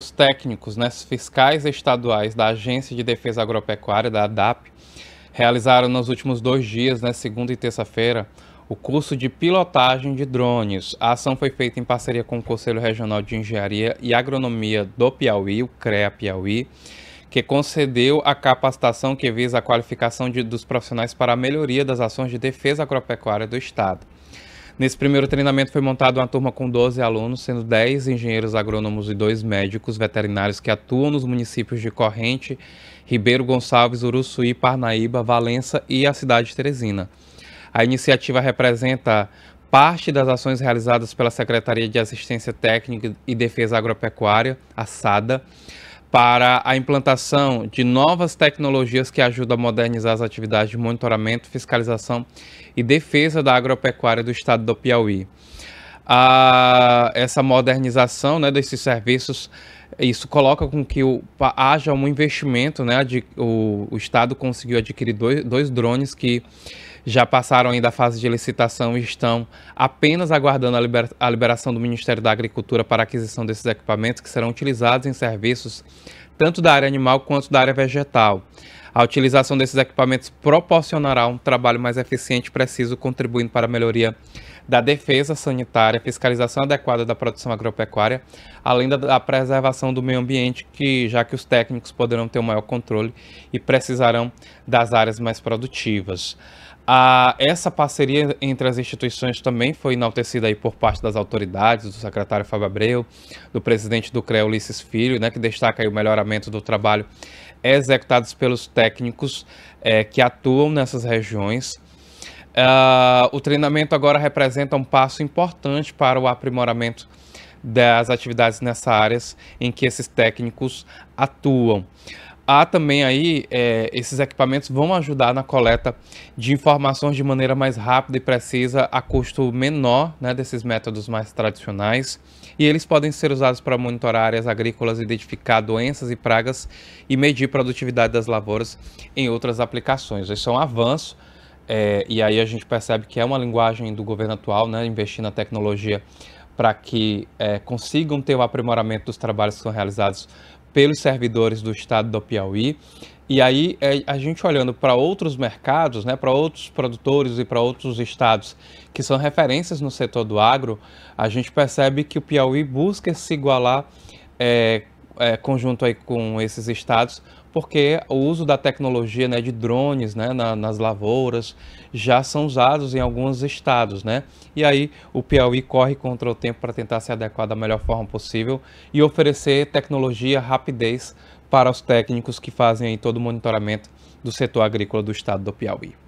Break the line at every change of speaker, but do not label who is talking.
Os técnicos né, fiscais estaduais da Agência de Defesa Agropecuária, da ADAP, realizaram nos últimos dois dias, né, segunda e terça-feira, o curso de pilotagem de drones. A ação foi feita em parceria com o Conselho Regional de Engenharia e Agronomia do Piauí, o CREA Piauí, que concedeu a capacitação que visa a qualificação de, dos profissionais para a melhoria das ações de defesa agropecuária do Estado. Nesse primeiro treinamento foi montada uma turma com 12 alunos, sendo 10 engenheiros agrônomos e dois médicos veterinários que atuam nos municípios de Corrente, Ribeiro Gonçalves, Uruçuí, Parnaíba, Valença e a cidade de Teresina. A iniciativa representa parte das ações realizadas pela Secretaria de Assistência Técnica e Defesa Agropecuária, a SADA, para a implantação de novas tecnologias que ajudam a modernizar as atividades de monitoramento, fiscalização e defesa da agropecuária do estado do Piauí. essa modernização né, desses serviços, isso coloca com que o, haja um investimento, né, o, o, Estado conseguiu adquirir dois, dois drones que já passaram ainda a fase de licitação e estão apenas aguardando a, a liberação do Ministério da Agricultura para a aquisição desses equipamentos que serão utilizados em serviços tanto da área animal quanto da área vegetal. A utilização desses equipamentos proporcionará um trabalho mais eficiente e preciso, contribuindo para a melhoria da defesa sanitária, fiscalização adequada da produção agropecuária, além da, da preservação do meio ambiente, que já que os técnicos poderão ter o um maior controle e precisarão das áreas mais produtivas. Ah, essa parceria entre as instituições também foi enaltecida aí por parte das autoridades, do secretário Fábio Abreu, do presidente do CREA, Ulisses Filho, né, que destaca o melhoramento do trabalho executados pelos técnicos é, que atuam nessas regiões Uh, o treinamento agora representa um passo importante para o aprimoramento das atividades nessas áreas em que esses técnicos atuam. Há também aí, é, esses equipamentos vão ajudar na coleta de informações de maneira mais rápida e precisa, a custo menor né, desses métodos mais tradicionais. E eles podem ser usados para monitorar áreas agrícolas, identificar doenças e pragas e medir produtividade das lavouras em outras aplicações. Isso é um avanço é, e aí a gente percebe que é uma linguagem do governo atual, né, investir na tecnologia para que é, consigam ter o um aprimoramento dos trabalhos que são realizados pelos servidores do estado do Piauí. E aí é, a gente olhando para outros mercados, né, para outros produtores e para outros estados que são referências no setor do agro, a gente percebe que o Piauí busca se igualar é, é conjunto aí com esses estados porque o uso da tecnologia né, de drones né, na, nas lavouras já são usados em alguns estados, né? E aí o Piauí corre contra o tempo para tentar se adequar da melhor forma possível e oferecer tecnologia, rapidez para os técnicos que fazem todo o monitoramento do setor agrícola do estado do Piauí.